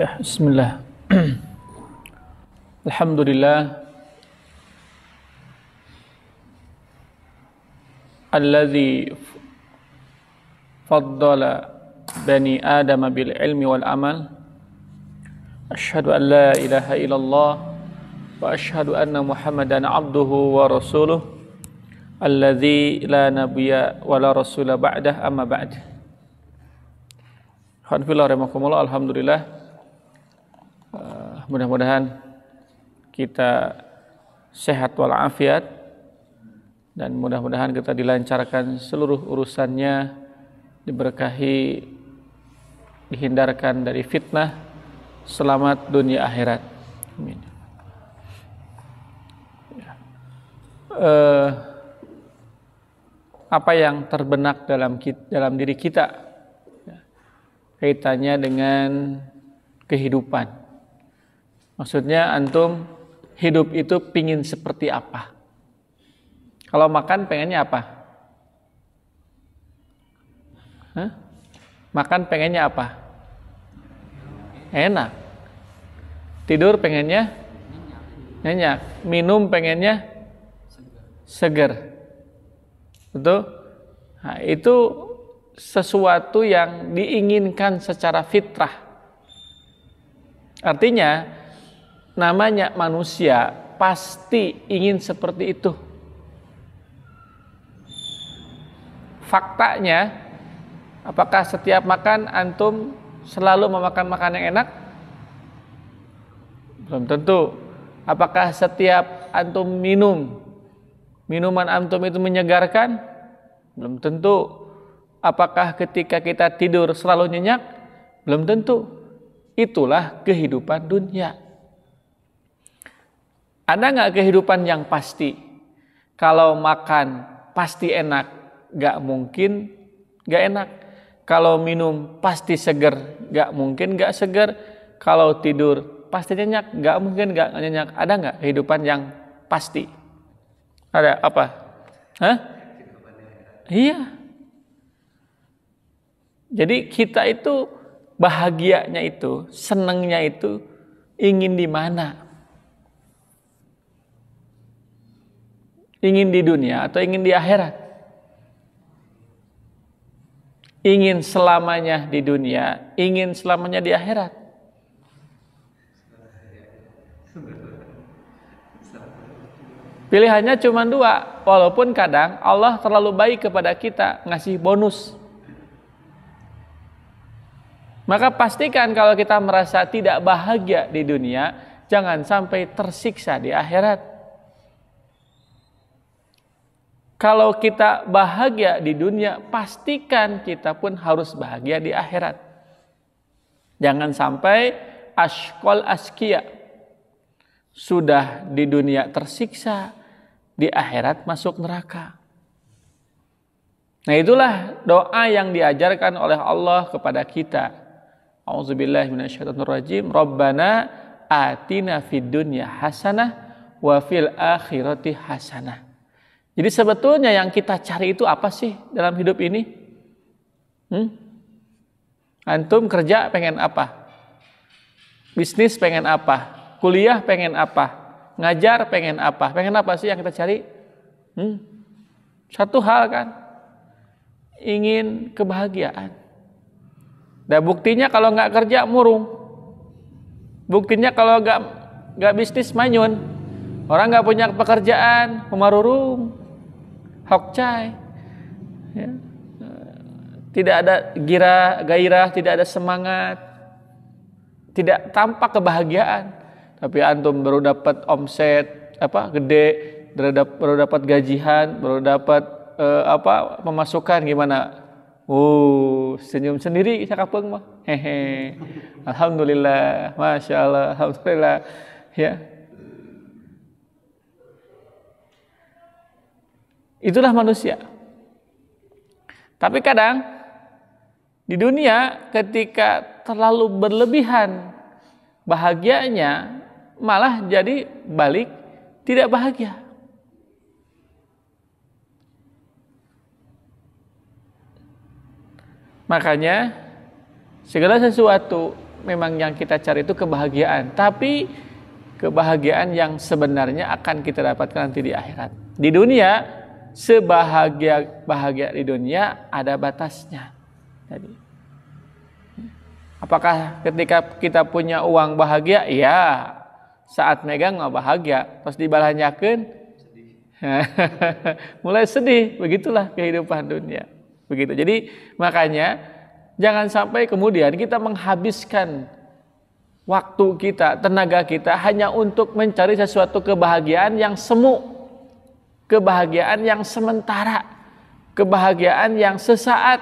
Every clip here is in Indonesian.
بسم الله الحمد لله الذي فضل بني آدم بالعلم والعمل أشهد أن لا إله إلا الله وأشهد أن محمدا عبده ورسوله الذي لا نبي ولا رسول بعده أما بعد Alhamdulillah, Alhamdulillah. Mudah-mudahan kita sehat walafiat dan mudah-mudahan kita dilancarkan seluruh urusannya, diberkahi, dihindarkan dari fitnah, selamat dunia akhirat. Amin. Uh, apa yang terbenak dalam dalam diri kita ya. kaitannya dengan kehidupan Maksudnya antum hidup itu pingin seperti apa? Kalau makan pengennya apa? Hah? Makan pengennya apa? Enak. Tidur pengennya nyenyak. Minum pengennya seger. Betul? Nah, itu sesuatu yang diinginkan secara fitrah. Artinya, namanya manusia pasti ingin seperti itu. Faktanya, apakah setiap makan antum selalu memakan makan yang enak? Belum tentu. Apakah setiap antum minum, minuman antum itu menyegarkan? Belum tentu. Apakah ketika kita tidur selalu nyenyak? Belum tentu. Itulah kehidupan dunia. Ada nggak kehidupan yang pasti? Kalau makan pasti enak, nggak mungkin nggak enak. Kalau minum pasti seger, nggak mungkin nggak seger. Kalau tidur pasti nyenyak, nggak mungkin nggak nyenyak. Ada nggak kehidupan yang pasti? Ada apa? Hah? Iya. Jadi kita itu bahagianya itu, senangnya itu ingin di mana? Ingin di dunia atau ingin di akhirat? Ingin selamanya di dunia, ingin selamanya di akhirat. Pilihannya cuma dua, walaupun kadang Allah terlalu baik kepada kita, ngasih bonus. Maka pastikan kalau kita merasa tidak bahagia di dunia, jangan sampai tersiksa di akhirat. Kalau kita bahagia di dunia, pastikan kita pun harus bahagia di akhirat. Jangan sampai ashkol askia sudah di dunia tersiksa, di akhirat masuk neraka. Nah itulah doa yang diajarkan oleh Allah kepada kita. Auzubillahiminasyaitonirrajim. Rabbana atina fid dunya hasanah wa fil akhirati hasanah. Jadi sebetulnya yang kita cari itu apa sih dalam hidup ini? Hmm? Antum kerja pengen apa? Bisnis pengen apa? Kuliah pengen apa? Ngajar pengen apa? Pengen apa sih yang kita cari? Hmm? Satu hal kan, ingin kebahagiaan. Dan buktinya kalau nggak kerja murung, buktinya kalau nggak nggak bisnis manyun, orang nggak punya pekerjaan, kemarurung hokcai. Ya. Tidak ada gira, gairah, tidak ada semangat, tidak tampak kebahagiaan. Tapi antum baru dapat omset apa gede, baru dapat gajian, baru dapat uh, apa pemasukan gimana? Uh, senyum sendiri sakapeng mah. Hehe. Alhamdulillah, masya Allah, alhamdulillah. Ya, Itulah manusia. Tapi kadang di dunia ketika terlalu berlebihan bahagianya malah jadi balik tidak bahagia. Makanya segala sesuatu memang yang kita cari itu kebahagiaan, tapi kebahagiaan yang sebenarnya akan kita dapatkan nanti di akhirat. Di dunia sebahagia bahagia di dunia ada batasnya. Jadi, Apakah ketika kita punya uang bahagia? Ya, saat megang nggak bahagia, terus dibalanyakan mulai sedih. Begitulah kehidupan dunia. Begitu. Jadi makanya jangan sampai kemudian kita menghabiskan waktu kita, tenaga kita hanya untuk mencari sesuatu kebahagiaan yang semu kebahagiaan yang sementara, kebahagiaan yang sesaat.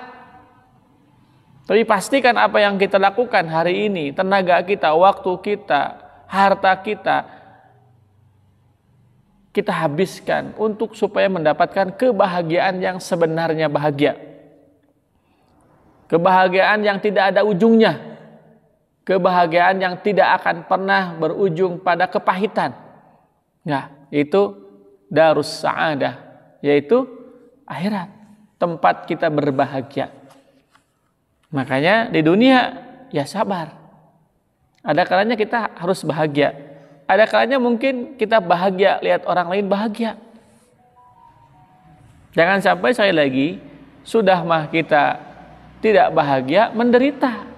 Tapi pastikan apa yang kita lakukan hari ini, tenaga kita, waktu kita, harta kita, kita habiskan untuk supaya mendapatkan kebahagiaan yang sebenarnya bahagia. Kebahagiaan yang tidak ada ujungnya. Kebahagiaan yang tidak akan pernah berujung pada kepahitan. Nah, itu darus sa'adah, yaitu akhirat, tempat kita berbahagia. Makanya di dunia ya sabar. Ada kalanya kita harus bahagia. Ada kalanya mungkin kita bahagia lihat orang lain bahagia. Jangan sampai saya lagi sudah mah kita tidak bahagia menderita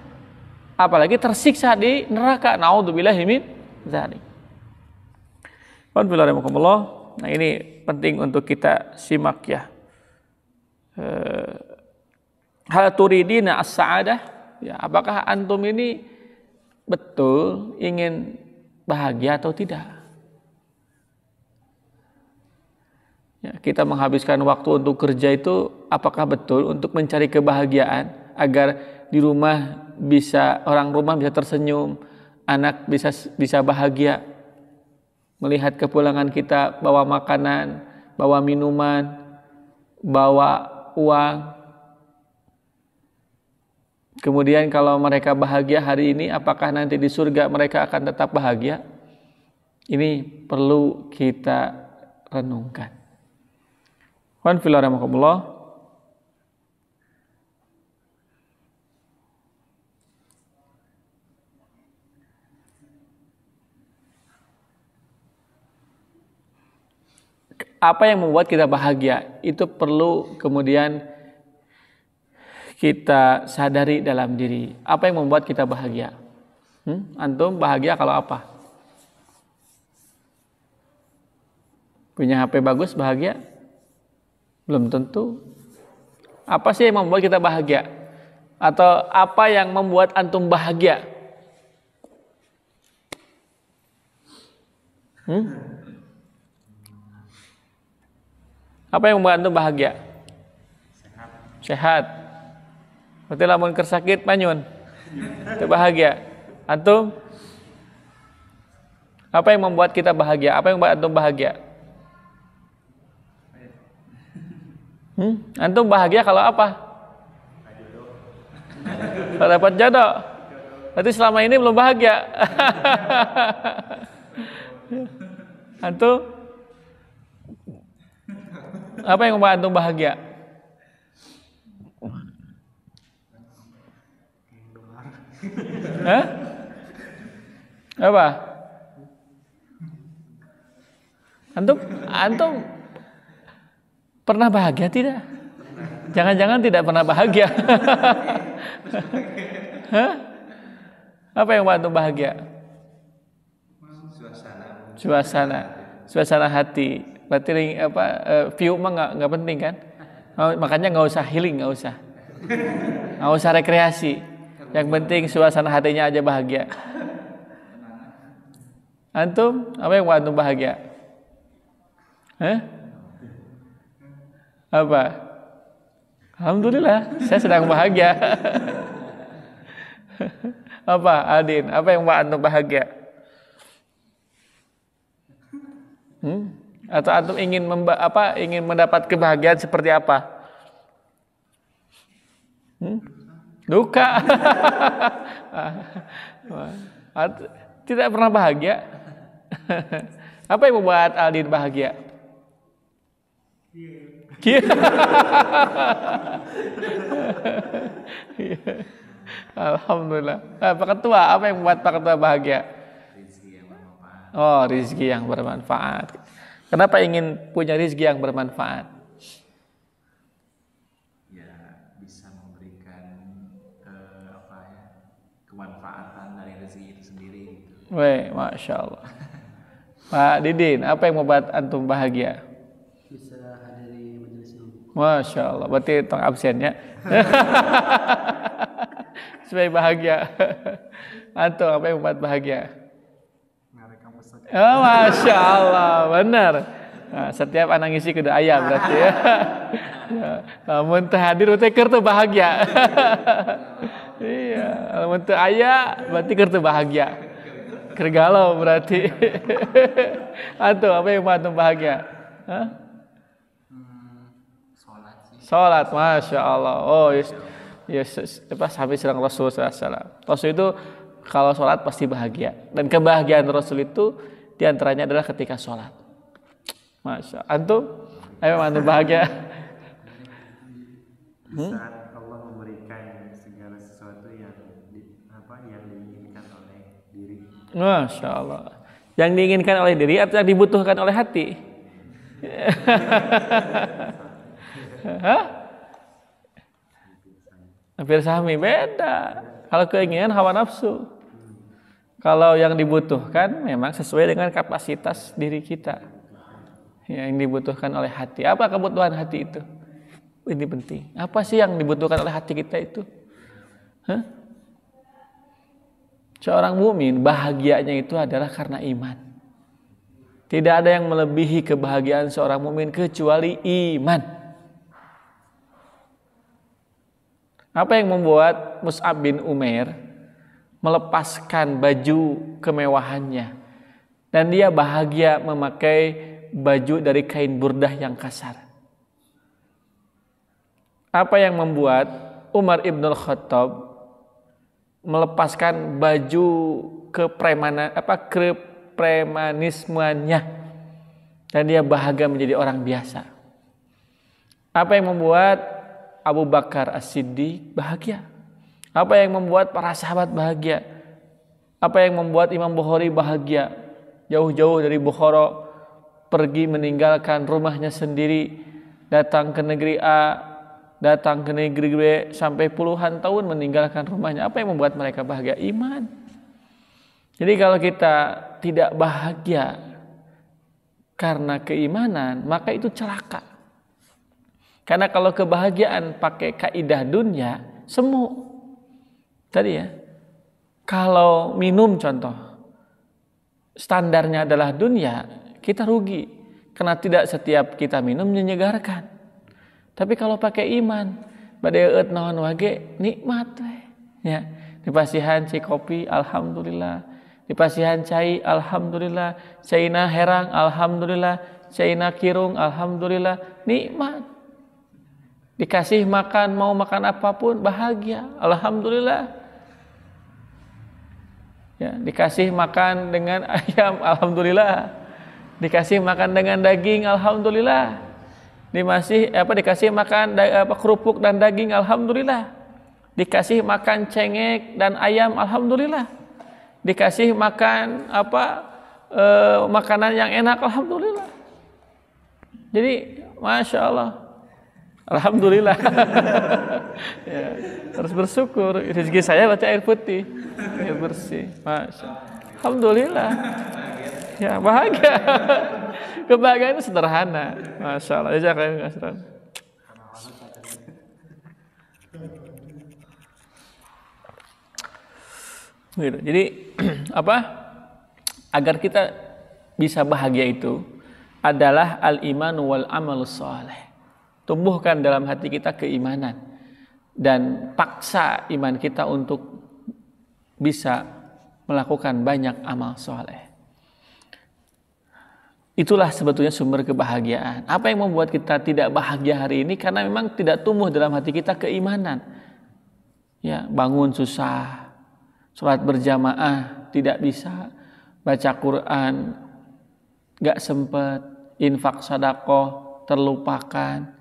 apalagi tersiksa di neraka naudzubillahimin dzalik. Qul Nah ini penting untuk kita simak ya. Eh, hal turidina as-sa'adah? Ya, apakah antum ini betul ingin bahagia atau tidak? Ya, kita menghabiskan waktu untuk kerja itu apakah betul untuk mencari kebahagiaan agar di rumah bisa orang rumah bisa tersenyum, anak bisa bisa bahagia melihat kepulangan kita bawa makanan, bawa minuman, bawa uang. Kemudian kalau mereka bahagia hari ini, apakah nanti di surga mereka akan tetap bahagia? Ini perlu kita renungkan. Wan apa yang membuat kita bahagia itu perlu kemudian kita sadari dalam diri. Apa yang membuat kita bahagia? Hmm? Antum bahagia kalau apa? Punya HP bagus bahagia? Belum tentu. Apa sih yang membuat kita bahagia? Atau apa yang membuat antum bahagia? Hmm? Apa yang membuat antum bahagia? Sehat. Sehat. Berarti lamun kersakit manyun. Itu bahagia. Antum apa yang membuat kita bahagia? Apa yang membuat antum bahagia? Hmm? Antum bahagia kalau apa? Kalau dapat jodoh. Berarti selama ini belum bahagia. Antum apa yang membuat antum bahagia? Hah? Apa? Antum, antum pernah bahagia tidak? Jangan-jangan tidak pernah bahagia. Hah? Apa yang membuat antum bahagia? Suasana. Suasana. Suasana hati battering apa eh, view mah nggak nggak penting kan oh, makanya nggak usah healing nggak usah nggak usah rekreasi yang penting suasana hatinya aja bahagia antum apa yang antum bahagia Hah? apa alhamdulillah saya sedang bahagia apa Adin apa yang antum bahagia hmm? atau antum ingin memba, apa ingin mendapat kebahagiaan seperti apa? Hmm? Duka. Ah, tidak pernah bahagia. apa yang membuat Aldin bahagia? Iya. Alhamdulillah. Nah, Pak Ketua, apa yang membuat Pak Ketua bahagia? Rizki yang oh, rizki yang bermanfaat. Kenapa ingin punya rezeki yang bermanfaat? Ya bisa memberikan ke eh, apa ya, kemanfaatan dari rezeki itu sendiri. Gitu. Weh, masya Allah. Pak Didin, apa yang membuat antum bahagia? Bisa hadiri majelis ilmu. Masya Allah, berarti tong absennya. Supaya bahagia. Antum, apa yang membuat bahagia? Oh, Masya Allah, benar. Nah, setiap anak ngisi kuda ayah berarti ya. Namun terhadir hadir kertu bahagia. iya, namun teh ayah berarti kertu bahagia. Kergalau berarti. Atau apa yang buat bahagia? Hah? Hmm, sholat, masya Allah. Oh, yes, yes, apa habis serang Rasul SAW. Rasul itu kalau sholat pasti bahagia dan kebahagiaan Rasul itu di antaranya adalah ketika sholat. Masya Allah. Antum, ayo antum bahagia. Hmm? Allah memberikan segala sesuatu yang apa yang diinginkan oleh diri. Masya Allah. Yang diinginkan oleh diri atau yang dibutuhkan oleh hati? Hah? Hampir sami beda. Kalau keinginan hawa nafsu. Kalau yang dibutuhkan memang sesuai dengan kapasitas diri kita. Yang dibutuhkan oleh hati. Apa kebutuhan hati itu? Ini penting. Apa sih yang dibutuhkan oleh hati kita itu? Hah? Seorang mumin bahagianya itu adalah karena iman. Tidak ada yang melebihi kebahagiaan seorang mumin kecuali iman. Apa yang membuat Mus'ab bin Umair melepaskan baju kemewahannya dan dia bahagia memakai baju dari kain burdah yang kasar. Apa yang membuat Umar ibn Khattab melepaskan baju kepremana apa kepremanismenya dan dia bahagia menjadi orang biasa. Apa yang membuat Abu Bakar As-Siddiq bahagia? Apa yang membuat para sahabat bahagia? Apa yang membuat Imam Bukhari bahagia? Jauh-jauh dari Bukhara pergi meninggalkan rumahnya sendiri, datang ke negeri A, datang ke negeri B sampai puluhan tahun meninggalkan rumahnya. Apa yang membuat mereka bahagia? Iman. Jadi kalau kita tidak bahagia karena keimanan, maka itu celaka. Karena kalau kebahagiaan pakai kaidah dunia, semu. Tadi ya, kalau minum contoh, standarnya adalah dunia, kita rugi. Karena tidak setiap kita minum menyegarkan. Tapi kalau pakai iman, badai naon wage nikmat we. Ya, dipasihan cai kopi, alhamdulillah. Dipasihan cai, alhamdulillah. Caina herang, alhamdulillah. Caina kirung, alhamdulillah. Nikmat. Dikasih makan, mau makan apapun, bahagia. Alhamdulillah ya, dikasih makan dengan ayam alhamdulillah dikasih makan dengan daging alhamdulillah dimasih apa dikasih makan apa kerupuk dan daging alhamdulillah dikasih makan cengek dan ayam alhamdulillah dikasih makan apa e, makanan yang enak alhamdulillah jadi masya Allah alhamdulillah ya. harus bersyukur rezeki saya baca air putih air ya, bersih masya alhamdulillah ya bahagia kebahagiaan itu sederhana masya Allah ya kayak gitu. jadi apa agar kita bisa bahagia itu adalah al iman wal amal soleh tumbuhkan dalam hati kita keimanan dan paksa iman kita untuk bisa melakukan banyak amal soleh. Itulah sebetulnya sumber kebahagiaan. Apa yang membuat kita tidak bahagia hari ini karena memang tidak tumbuh dalam hati kita keimanan. Ya, bangun susah, sholat berjamaah tidak bisa, baca Quran gak sempat, infak sadako terlupakan.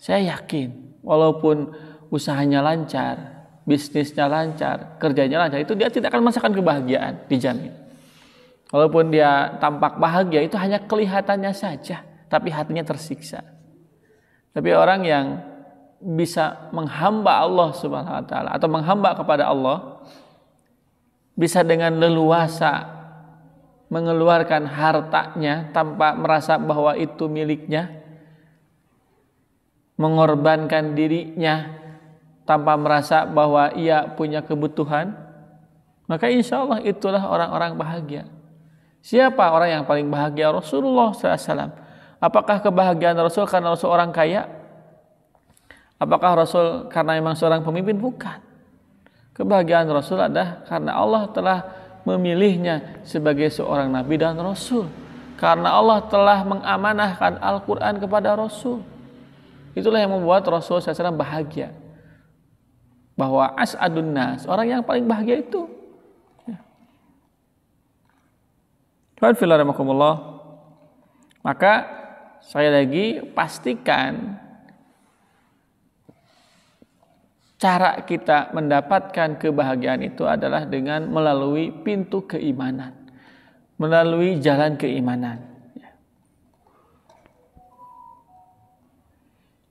Saya yakin, walaupun usahanya lancar, bisnisnya lancar, kerjanya lancar, itu dia tidak akan merasakan kebahagiaan, dijamin. Walaupun dia tampak bahagia, itu hanya kelihatannya saja, tapi hatinya tersiksa. Tapi orang yang bisa menghamba Allah Subhanahu wa taala atau menghamba kepada Allah bisa dengan leluasa mengeluarkan hartanya tanpa merasa bahwa itu miliknya, mengorbankan dirinya tanpa merasa bahwa ia punya kebutuhan, maka insya Allah itulah orang-orang bahagia. Siapa orang yang paling bahagia? Rasulullah SAW. Apakah kebahagiaan Rasul karena Rasul orang kaya? Apakah Rasul karena memang seorang pemimpin? Bukan. Kebahagiaan Rasul adalah karena Allah telah memilihnya sebagai seorang nabi dan rasul. Karena Allah telah mengamanahkan Al-Quran kepada Rasul. Itulah yang membuat Rasul SAW bahagia bahwa as nas, orang yang paling bahagia itu. Tuhan ya. Maka saya lagi pastikan cara kita mendapatkan kebahagiaan itu adalah dengan melalui pintu keimanan, melalui jalan keimanan.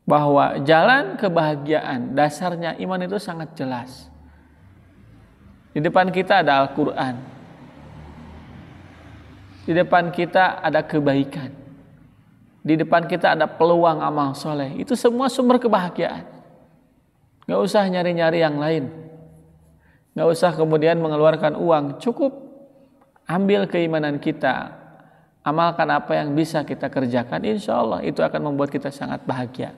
bahwa jalan kebahagiaan dasarnya iman itu sangat jelas. Di depan kita ada Al-Qur'an. Di depan kita ada kebaikan. Di depan kita ada peluang amal soleh. Itu semua sumber kebahagiaan. Gak usah nyari-nyari yang lain. Gak usah kemudian mengeluarkan uang. Cukup ambil keimanan kita, amalkan apa yang bisa kita kerjakan, insya Allah itu akan membuat kita sangat bahagia.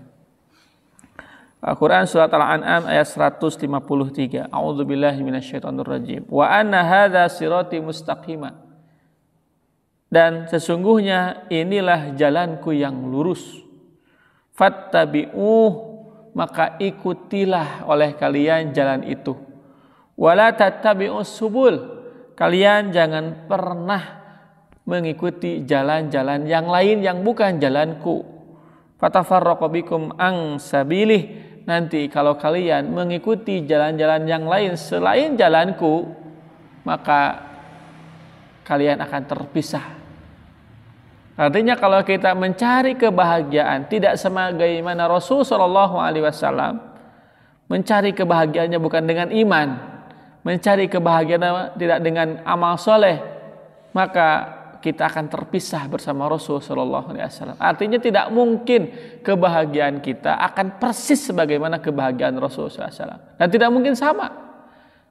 Al-Quran surat Al-An'am ayat 153. A'udzu billahi minasyaitonir rajim. Wa anna hadza sirati mustaqima. Dan sesungguhnya inilah jalanku yang lurus. Fattabi'uh maka ikutilah oleh kalian jalan itu. Wala tattabi'us subul. Kalian jangan pernah mengikuti jalan-jalan yang lain yang bukan jalanku. Fatafarraqu bikum ang sabilih nanti kalau kalian mengikuti jalan-jalan yang lain selain jalanku, maka kalian akan terpisah. Artinya kalau kita mencari kebahagiaan tidak mana Rasul Shallallahu Alaihi Wasallam mencari kebahagiaannya bukan dengan iman, mencari kebahagiaan tidak dengan amal soleh, maka kita akan terpisah bersama Rasul Shallallahu Alaihi Wasallam. Artinya tidak mungkin kebahagiaan kita akan persis sebagaimana kebahagiaan Rasul Alaihi Wasallam. Dan tidak mungkin sama.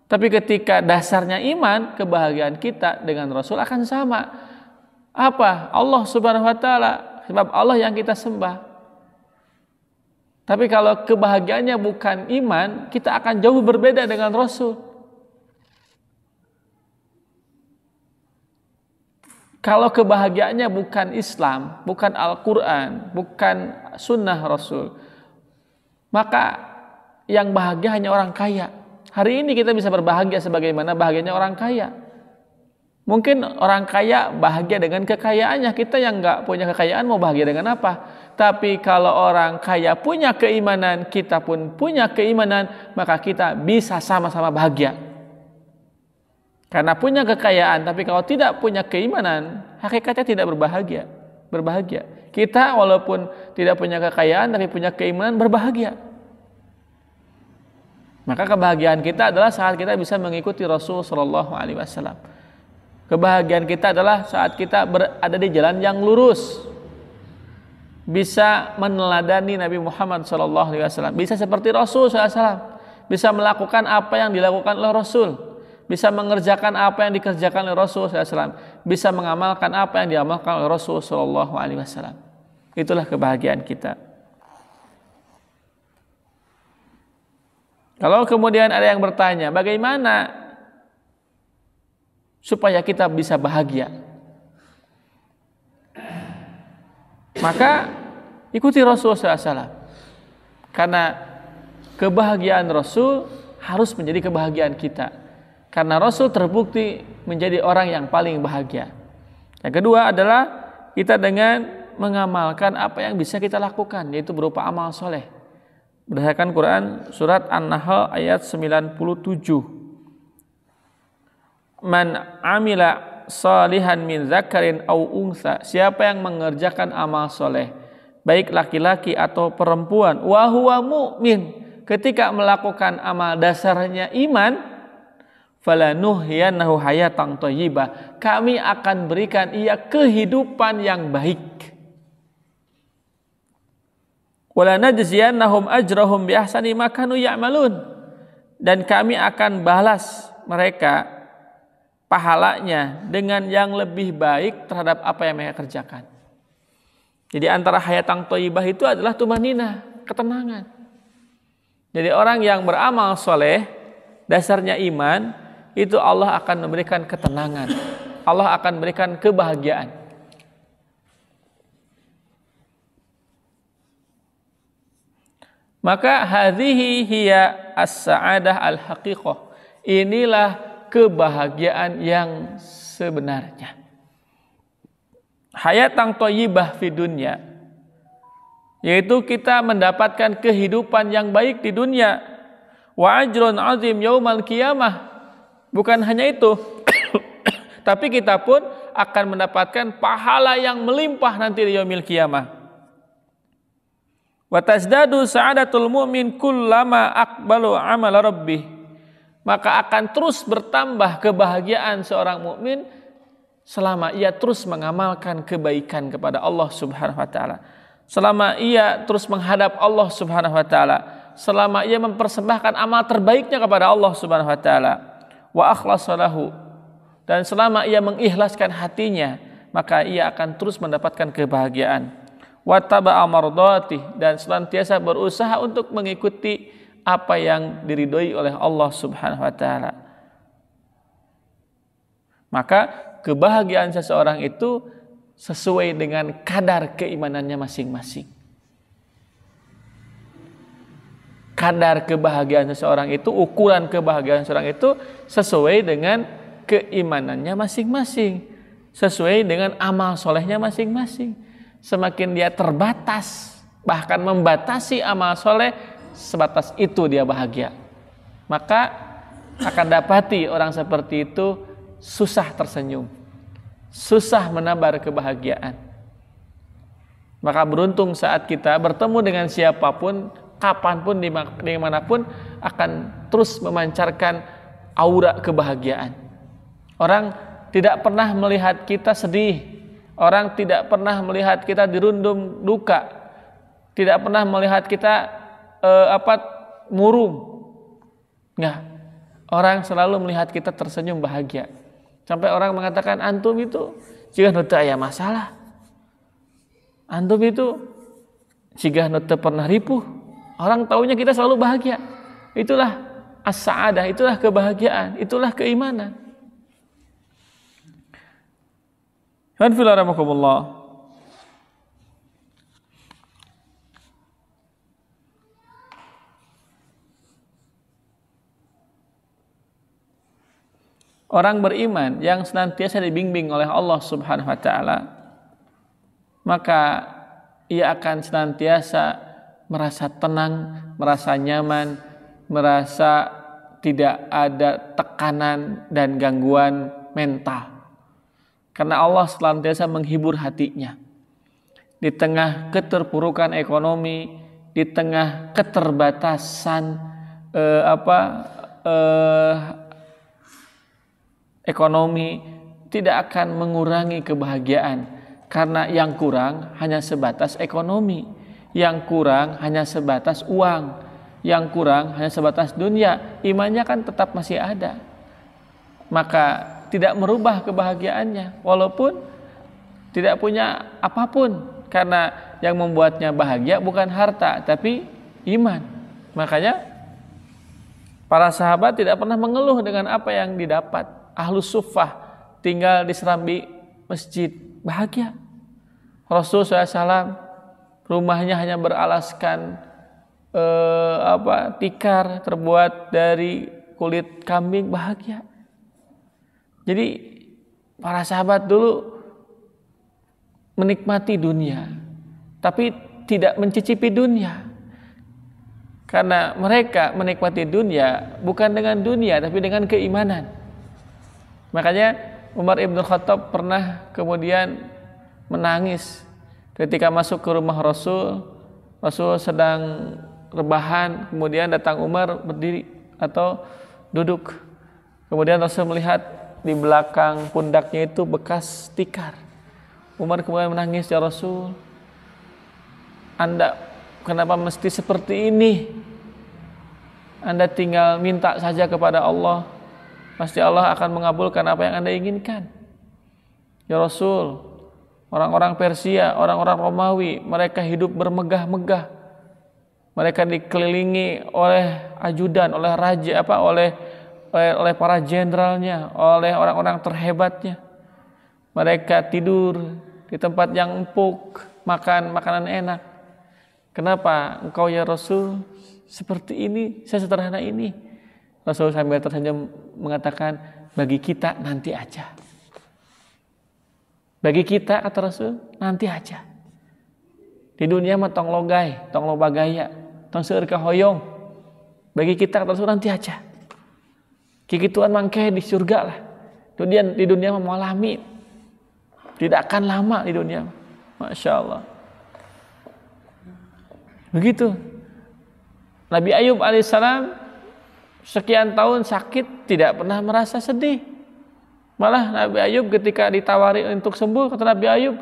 Tapi ketika dasarnya iman, kebahagiaan kita dengan Rasul akan sama. Apa? Allah Subhanahu Wa Taala. Sebab Allah yang kita sembah. Tapi kalau kebahagiaannya bukan iman, kita akan jauh berbeda dengan Rasul. Kalau kebahagiaannya bukan Islam, bukan Al-Quran, bukan sunnah Rasul, maka yang bahagia hanya orang kaya. Hari ini kita bisa berbahagia sebagaimana bahagianya orang kaya. Mungkin orang kaya bahagia dengan kekayaannya. Kita yang nggak punya kekayaan mau bahagia dengan apa? Tapi kalau orang kaya punya keimanan, kita pun punya keimanan, maka kita bisa sama-sama bahagia. Karena punya kekayaan tapi kalau tidak punya keimanan, hakikatnya tidak berbahagia. Berbahagia. Kita walaupun tidak punya kekayaan tapi punya keimanan berbahagia. Maka kebahagiaan kita adalah saat kita bisa mengikuti Rasul Shallallahu Alaihi Wasallam. Kebahagiaan kita adalah saat kita berada di jalan yang lurus, bisa meneladani Nabi Muhammad Shallallahu Alaihi Wasallam, bisa seperti Rasul Shallallahu Alaihi Wasallam, bisa melakukan apa yang dilakukan oleh Rasul bisa mengerjakan apa yang dikerjakan oleh Rasul SAW, bisa mengamalkan apa yang diamalkan oleh Rasul SAW. Itulah kebahagiaan kita. Kalau kemudian ada yang bertanya, bagaimana supaya kita bisa bahagia? Maka ikuti Rasul SAW. Karena kebahagiaan Rasul harus menjadi kebahagiaan kita. Karena Rasul terbukti menjadi orang yang paling bahagia. Yang kedua adalah kita dengan mengamalkan apa yang bisa kita lakukan, yaitu berupa amal soleh. Berdasarkan Quran surat An-Nahl ayat 97. Man amila salihan min zakarin au unsa. Siapa yang mengerjakan amal soleh, baik laki-laki atau perempuan, wahwamu min Ketika melakukan amal dasarnya iman, falanuhyannahu hayatan thayyibah. Kami akan berikan ia kehidupan yang baik. Walanajziyannahum ajrahum bi ahsani ya'malun. Dan kami akan balas mereka pahalanya dengan yang lebih baik terhadap apa yang mereka kerjakan. Jadi antara hayatang toibah itu adalah tumanina, ketenangan. Jadi orang yang beramal soleh, dasarnya iman, itu Allah akan memberikan ketenangan. Allah akan memberikan kebahagiaan. Maka hadhihi hiya as-sa'adah al-haqiqah. Inilah kebahagiaan yang sebenarnya. Hayatang toyibah fi dunya. Yaitu kita mendapatkan kehidupan yang baik di dunia. Wa ajrun azim yaumal qiyamah Bukan hanya itu, tapi kita pun akan mendapatkan pahala yang melimpah nanti di yaumil kiamah. Wa tazdadu sa'adatul mu'min kullama akbalu amala rabbih. Maka akan terus bertambah kebahagiaan seorang mukmin selama ia terus mengamalkan kebaikan kepada Allah Subhanahu wa taala. Selama ia terus menghadap Allah Subhanahu wa taala, selama ia mempersembahkan amal terbaiknya kepada Allah Subhanahu wa taala wa akhlasalahu dan selama ia mengikhlaskan hatinya maka ia akan terus mendapatkan kebahagiaan wa taba'a dan senantiasa berusaha untuk mengikuti apa yang diridhoi oleh Allah Subhanahu wa taala maka kebahagiaan seseorang itu sesuai dengan kadar keimanannya masing-masing kadar kebahagiaan seseorang itu, ukuran kebahagiaan seseorang itu sesuai dengan keimanannya masing-masing, sesuai dengan amal solehnya masing-masing. Semakin dia terbatas, bahkan membatasi amal soleh, sebatas itu dia bahagia. Maka akan dapati orang seperti itu susah tersenyum, susah menabar kebahagiaan. Maka beruntung saat kita bertemu dengan siapapun kapanpun dimanapun akan terus memancarkan aura kebahagiaan. Orang tidak pernah melihat kita sedih, orang tidak pernah melihat kita dirundung duka, tidak pernah melihat kita eh, apa murung. Nggak. orang selalu melihat kita tersenyum bahagia. Sampai orang mengatakan antum itu jika nuta ya masalah. Antum itu jika nuta pernah ripuh, Orang taunya kita selalu bahagia. Itulah as-sa'adah, itulah kebahagiaan, itulah keimanan. Alhamdulillah. Orang beriman yang senantiasa dibimbing oleh Allah Subhanahu wa taala maka ia akan senantiasa merasa tenang, merasa nyaman, merasa tidak ada tekanan dan gangguan mental. Karena Allah selantiasa menghibur hatinya. Di tengah keterpurukan ekonomi, di tengah keterbatasan eh, apa eh, ekonomi tidak akan mengurangi kebahagiaan karena yang kurang hanya sebatas ekonomi. Yang kurang hanya sebatas uang, yang kurang hanya sebatas dunia, imannya kan tetap masih ada. Maka tidak merubah kebahagiaannya walaupun tidak punya apapun karena yang membuatnya bahagia bukan harta tapi iman. Makanya para sahabat tidak pernah mengeluh dengan apa yang didapat. Ahlu sufah tinggal di serambi masjid bahagia. Rasul SAW rumahnya hanya beralaskan eh, apa tikar terbuat dari kulit kambing bahagia. Jadi para sahabat dulu menikmati dunia, tapi tidak mencicipi dunia. Karena mereka menikmati dunia bukan dengan dunia tapi dengan keimanan. Makanya Umar Ibn Khattab pernah kemudian menangis Ketika masuk ke rumah Rasul, Rasul sedang rebahan, kemudian datang Umar berdiri atau duduk. Kemudian Rasul melihat di belakang pundaknya itu bekas tikar. Umar kemudian menangis, "Ya Rasul, Anda kenapa mesti seperti ini? Anda tinggal minta saja kepada Allah, pasti Allah akan mengabulkan apa yang Anda inginkan." Ya Rasul, orang-orang Persia, orang-orang Romawi, mereka hidup bermegah-megah. Mereka dikelilingi oleh ajudan, oleh raja apa, oleh oleh, oleh para jenderalnya, oleh orang-orang terhebatnya. Mereka tidur di tempat yang empuk, makan makanan enak. Kenapa engkau ya Rasul seperti ini, saya sederhana ini? Rasul sambil tersenyum mengatakan, bagi kita nanti aja. Bagi kita kata Rasul, nanti aja. Di dunia mah tong logai, tong loba gaya, tong seueur hoyong. Bagi kita kata Rasul nanti aja. Kikituan mangke di surga lah. Kemudian di dunia mah mualami. Tidak akan lama di dunia. Masya Allah. Begitu. Nabi Ayub alaihissalam sekian tahun sakit tidak pernah merasa sedih. Malah Nabi Ayub ketika ditawari untuk sembuh kata Nabi Ayub,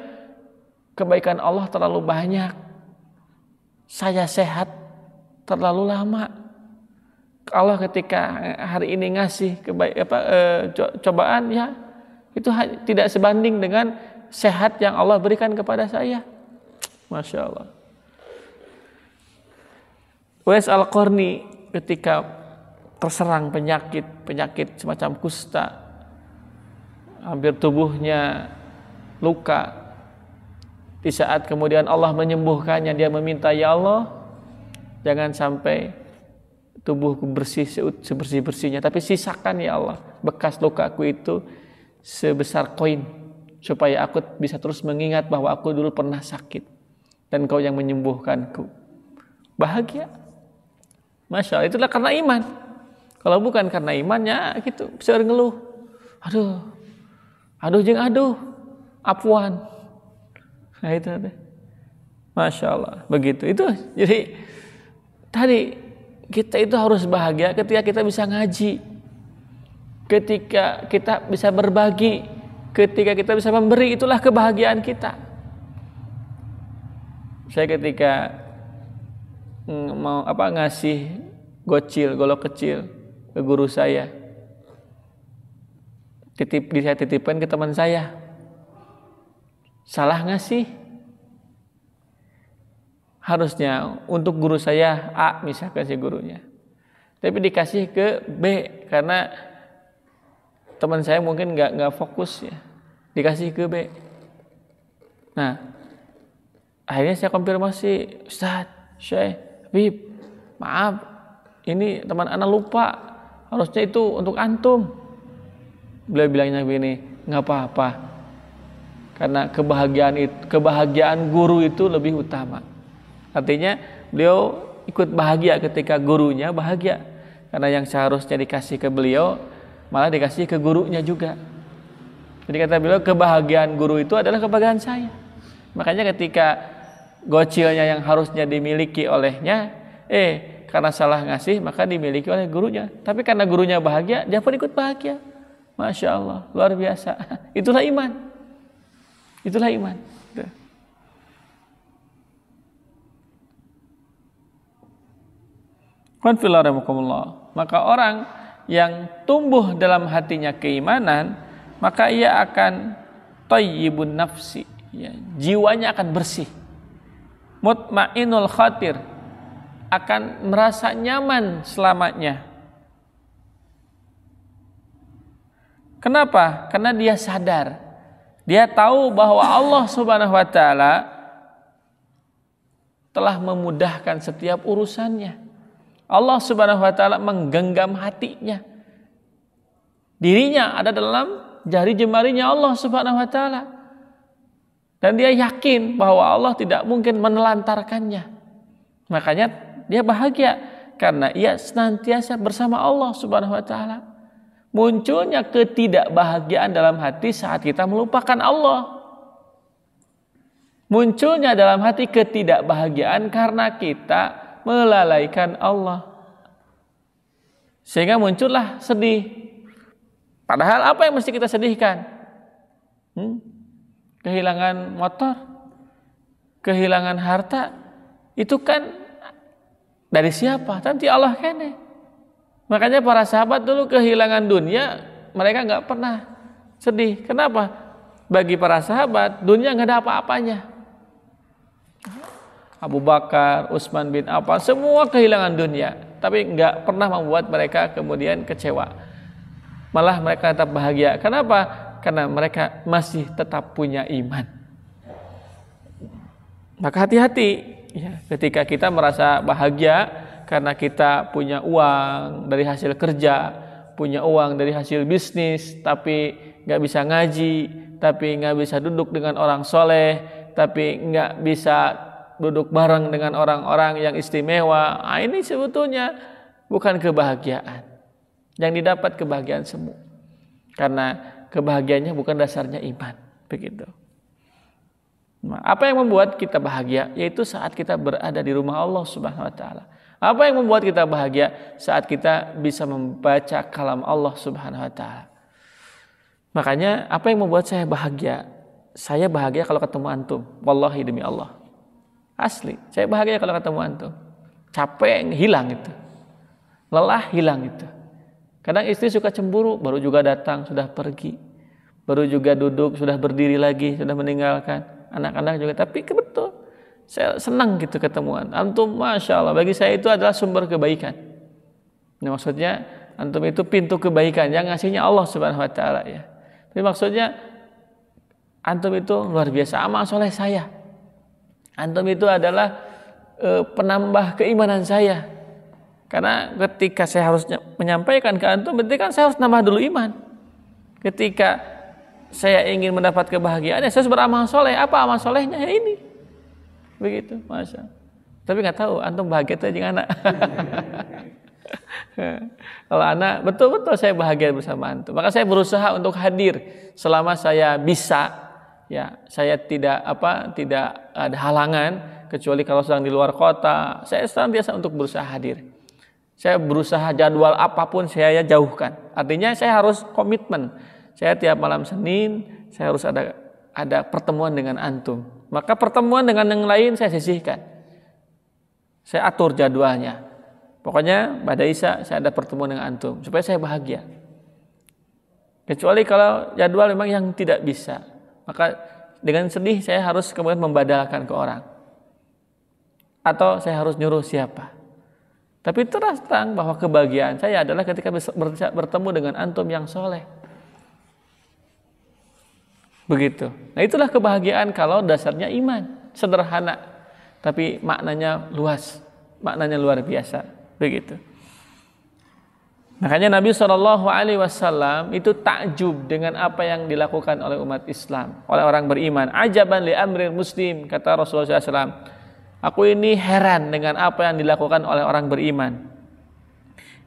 kebaikan Allah terlalu banyak. Saya sehat terlalu lama. Allah ketika eh, hari ini ngasih kebaik, apa, e, cobaan ya itu tidak sebanding dengan sehat yang Allah berikan kepada saya. Masya Allah. Wes al Korni ketika terserang penyakit penyakit semacam kusta hampir tubuhnya luka. Di saat kemudian Allah menyembuhkannya, dia meminta, "Ya Allah, jangan sampai tubuhku bersih sebersih-bersihnya, tapi sisakan ya Allah bekas luka lukaku itu sebesar koin supaya aku bisa terus mengingat bahwa aku dulu pernah sakit dan kau yang menyembuhkanku." Bahagia. Masya Allah, itulah karena iman. Kalau bukan karena imannya gitu, bisa ngeluh. Aduh, aduh jeng aduh apuan nah itu ada masya Allah begitu itu jadi tadi kita itu harus bahagia ketika kita bisa ngaji ketika kita bisa berbagi ketika kita bisa memberi itulah kebahagiaan kita saya ketika mm, mau apa ngasih gocil golok kecil ke guru saya titip di saya titipkan ke teman saya salah nggak sih harusnya untuk guru saya A misalkan si gurunya tapi dikasih ke B karena teman saya mungkin nggak nggak fokus ya dikasih ke B nah akhirnya saya konfirmasi Ustaz Syekh Bib maaf ini teman anak lupa harusnya itu untuk antum beliau bilangnya begini nggak apa-apa karena kebahagiaan itu kebahagiaan guru itu lebih utama artinya beliau ikut bahagia ketika gurunya bahagia karena yang seharusnya dikasih ke beliau malah dikasih ke gurunya juga jadi kata beliau kebahagiaan guru itu adalah kebahagiaan saya makanya ketika gocilnya yang harusnya dimiliki olehnya eh karena salah ngasih maka dimiliki oleh gurunya tapi karena gurunya bahagia dia pun ikut bahagia Masya Allah, luar biasa. Itulah iman. Itulah iman. Maka orang yang tumbuh dalam hatinya keimanan, maka ia akan tayyibun nafsi. Ya, jiwanya akan bersih. Mutmainul khatir. Akan merasa nyaman selamanya Kenapa? Karena dia sadar. Dia tahu bahwa Allah Subhanahu wa taala telah memudahkan setiap urusannya. Allah Subhanahu wa taala menggenggam hatinya. Dirinya ada dalam jari jemarinya Allah Subhanahu wa taala. Dan dia yakin bahwa Allah tidak mungkin menelantarkannya. Makanya dia bahagia karena ia senantiasa bersama Allah Subhanahu wa taala munculnya ketidakbahagiaan dalam hati saat kita melupakan Allah. Munculnya dalam hati ketidakbahagiaan karena kita melalaikan Allah. Sehingga muncullah sedih. Padahal apa yang mesti kita sedihkan? Hmm? Kehilangan motor, kehilangan harta, itu kan dari siapa? Nanti Allah kene. Makanya para sahabat dulu kehilangan dunia, mereka nggak pernah sedih. Kenapa? Bagi para sahabat, dunia nggak ada apa-apanya. Abu Bakar, Utsman bin apa, semua kehilangan dunia, tapi nggak pernah membuat mereka kemudian kecewa. Malah mereka tetap bahagia. Kenapa? Karena mereka masih tetap punya iman. Maka hati-hati ya, ketika kita merasa bahagia, karena kita punya uang dari hasil kerja, punya uang dari hasil bisnis, tapi nggak bisa ngaji, tapi nggak bisa duduk dengan orang soleh, tapi nggak bisa duduk bareng dengan orang-orang yang istimewa. Nah, ini sebetulnya bukan kebahagiaan. Yang didapat kebahagiaan semu. Karena kebahagiaannya bukan dasarnya iman. Begitu. Nah, apa yang membuat kita bahagia? Yaitu saat kita berada di rumah Allah Subhanahu wa taala. Apa yang membuat kita bahagia saat kita bisa membaca kalam Allah Subhanahu wa taala. Makanya apa yang membuat saya bahagia? Saya bahagia kalau ketemu antum. Wallahi demi Allah. Asli, saya bahagia kalau ketemu antum. Capek hilang itu. Lelah hilang itu. Kadang istri suka cemburu, baru juga datang sudah pergi. Baru juga duduk, sudah berdiri lagi, sudah meninggalkan anak-anak juga. Tapi betul, saya senang gitu ketemuan. Antum Masya Allah, bagi saya itu adalah sumber kebaikan. ini maksudnya antum itu pintu kebaikan yang ngasihnya Allah Subhanahu wa taala ya. Tapi maksudnya antum itu luar biasa amal soleh saya. Antum itu adalah e, penambah keimanan saya. Karena ketika saya harus menyampaikan ke antum, berarti kan saya harus nambah dulu iman. Ketika saya ingin mendapat kebahagiaan, ya saya harus beramal soleh. Apa amal solehnya? Ya ini begitu masa tapi nggak tahu antum bahagia tuh dengan anak kalau anak betul-betul saya bahagia bersama antum maka saya berusaha untuk hadir selama saya bisa ya saya tidak apa tidak ada halangan kecuali kalau sedang di luar kota saya selalu biasa untuk berusaha hadir saya berusaha jadwal apapun saya ya, jauhkan. Artinya saya harus komitmen. Saya tiap malam Senin saya harus ada ada pertemuan dengan antum. Maka pertemuan dengan yang lain saya sisihkan. Saya atur jadwalnya. Pokoknya pada Isa saya ada pertemuan dengan antum supaya saya bahagia. Kecuali kalau jadwal memang yang tidak bisa, maka dengan sedih saya harus kemudian membadalkan ke orang. Atau saya harus nyuruh siapa. Tapi terus terang bahwa kebahagiaan saya adalah ketika bertemu dengan antum yang soleh. Begitu. Nah, itulah kebahagiaan kalau dasarnya iman, sederhana tapi maknanya luas, maknanya luar biasa. Begitu. Makanya Nabi Shallallahu Alaihi Wasallam itu takjub dengan apa yang dilakukan oleh umat Islam, oleh orang beriman. Ajaban li amrin muslim kata Rasulullah SAW. Aku ini heran dengan apa yang dilakukan oleh orang beriman.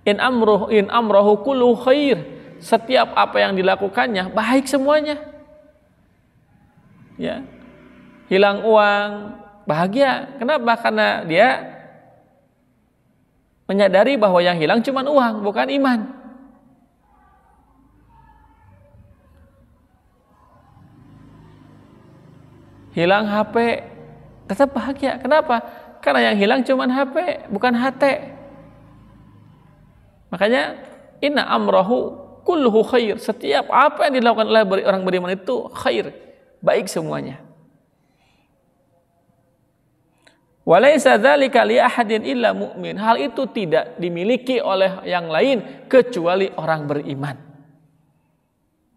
In amruh in amrohu kulu khair. Setiap apa yang dilakukannya baik semuanya ya hilang uang bahagia kenapa karena dia menyadari bahwa yang hilang cuma uang bukan iman hilang HP tetap bahagia kenapa karena yang hilang cuma HP bukan HT makanya inna amrohu kulluhu khair setiap apa yang dilakukan oleh orang beriman itu khair baik semuanya. Walaysa dzalika li ahadin illa mu'min. Hal itu tidak dimiliki oleh yang lain kecuali orang beriman.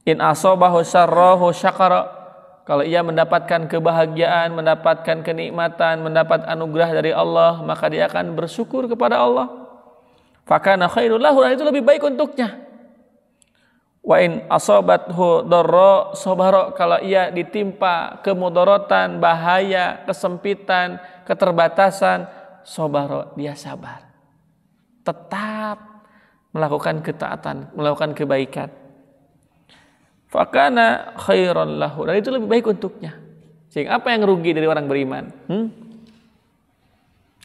In asobahu syarrahu syakara. Kalau ia mendapatkan kebahagiaan, mendapatkan kenikmatan, mendapat anugerah dari Allah, maka dia akan bersyukur kepada Allah. Fakana khairul lahu, itu lebih baik untuknya. Wa in asobathu dorro sobaro kalau ia ditimpa kemudorotan, bahaya, kesempitan, keterbatasan, sobaro dia sabar. Tetap melakukan ketaatan, melakukan kebaikan. Fakana khairon lahu. Dan itu lebih baik untuknya. Sehingga apa yang rugi dari orang beriman? Hmm?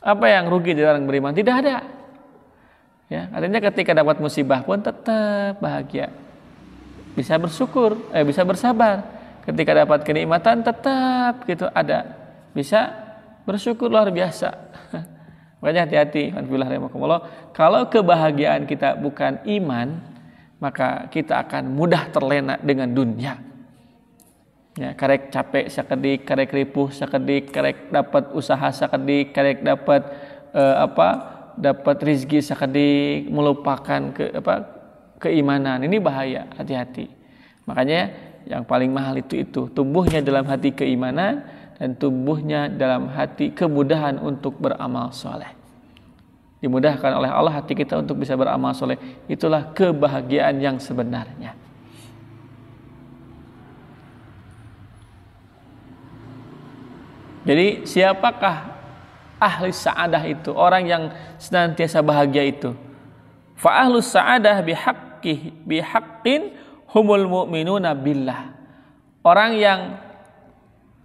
Apa yang rugi dari orang beriman? Tidak ada. Ya, artinya ketika dapat musibah pun tetap bahagia bisa bersyukur, eh, bisa bersabar. Ketika dapat kenikmatan tetap gitu ada. Bisa bersyukur luar biasa. Makanya hati-hati, Kalau kebahagiaan kita bukan iman, maka kita akan mudah terlena dengan dunia. Ya, karek capek sakedik, karek ripuh sakedik, karek dapat usaha sakedik, karek dapat eh, apa? dapat rizki sakedik, melupakan ke apa keimanan. Ini bahaya, hati-hati. Makanya yang paling mahal itu itu tumbuhnya dalam hati keimanan dan tumbuhnya dalam hati kemudahan untuk beramal soleh. Dimudahkan oleh Allah hati kita untuk bisa beramal soleh. Itulah kebahagiaan yang sebenarnya. Jadi siapakah ahli sa'adah itu? Orang yang senantiasa bahagia itu. Fa'ahlus sa'adah bihaq haqqih bihaqqin humul mu'minuna billah. Orang yang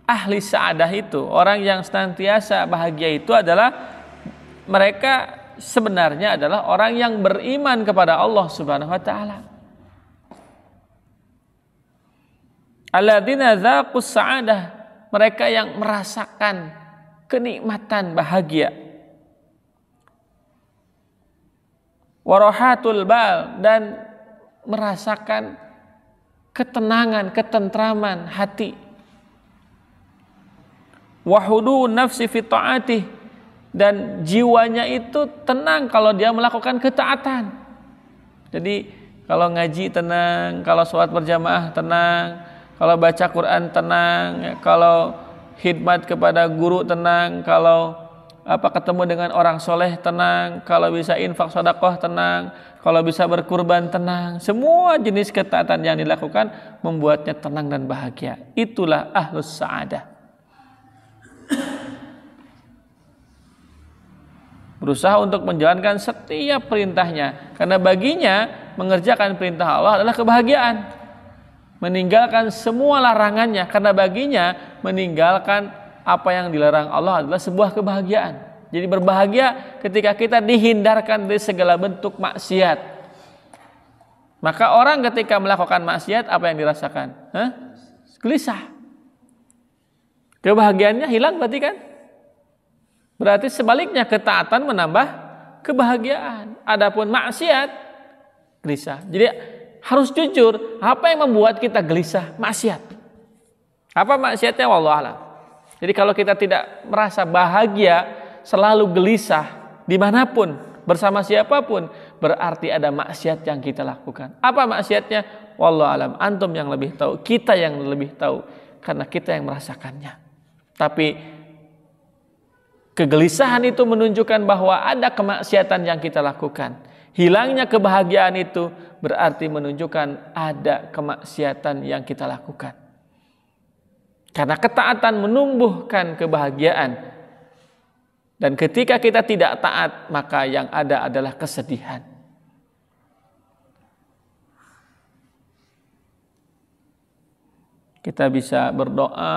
ahli saadah itu, orang yang senantiasa bahagia itu adalah mereka sebenarnya adalah orang yang beriman kepada Allah Subhanahu wa taala. Alladzina dzaqus sa'adah, mereka yang merasakan kenikmatan bahagia. Warahatul bal dan merasakan ketenangan, ketentraman hati. Wahudu nafsi fitoati dan jiwanya itu tenang kalau dia melakukan ketaatan. Jadi kalau ngaji tenang, kalau sholat berjamaah tenang, kalau baca Quran tenang, kalau khidmat kepada guru tenang, kalau apa ketemu dengan orang soleh tenang, kalau bisa infak sodakoh tenang, kalau bisa berkurban tenang. Semua jenis ketaatan yang dilakukan membuatnya tenang dan bahagia. Itulah ahlus sa'adah. Berusaha untuk menjalankan setiap perintahnya. Karena baginya mengerjakan perintah Allah adalah kebahagiaan. Meninggalkan semua larangannya. Karena baginya meninggalkan apa yang dilarang Allah adalah sebuah kebahagiaan. Jadi berbahagia ketika kita dihindarkan dari segala bentuk maksiat. Maka orang ketika melakukan maksiat apa yang dirasakan? Hah? Gelisah. Kebahagiaannya hilang berarti kan? Berarti sebaliknya ketaatan menambah kebahagiaan. Adapun maksiat gelisah. Jadi harus jujur, apa yang membuat kita gelisah? Maksiat. Apa maksiatnya? wallahualam? Jadi kalau kita tidak merasa bahagia, selalu gelisah dimanapun, bersama siapapun, berarti ada maksiat yang kita lakukan. Apa maksiatnya? Wallah alam, antum yang lebih tahu, kita yang lebih tahu karena kita yang merasakannya. Tapi kegelisahan itu menunjukkan bahwa ada kemaksiatan yang kita lakukan. Hilangnya kebahagiaan itu berarti menunjukkan ada kemaksiatan yang kita lakukan. Karena ketaatan menumbuhkan kebahagiaan. Dan ketika kita tidak taat, maka yang ada adalah kesedihan. Kita bisa berdoa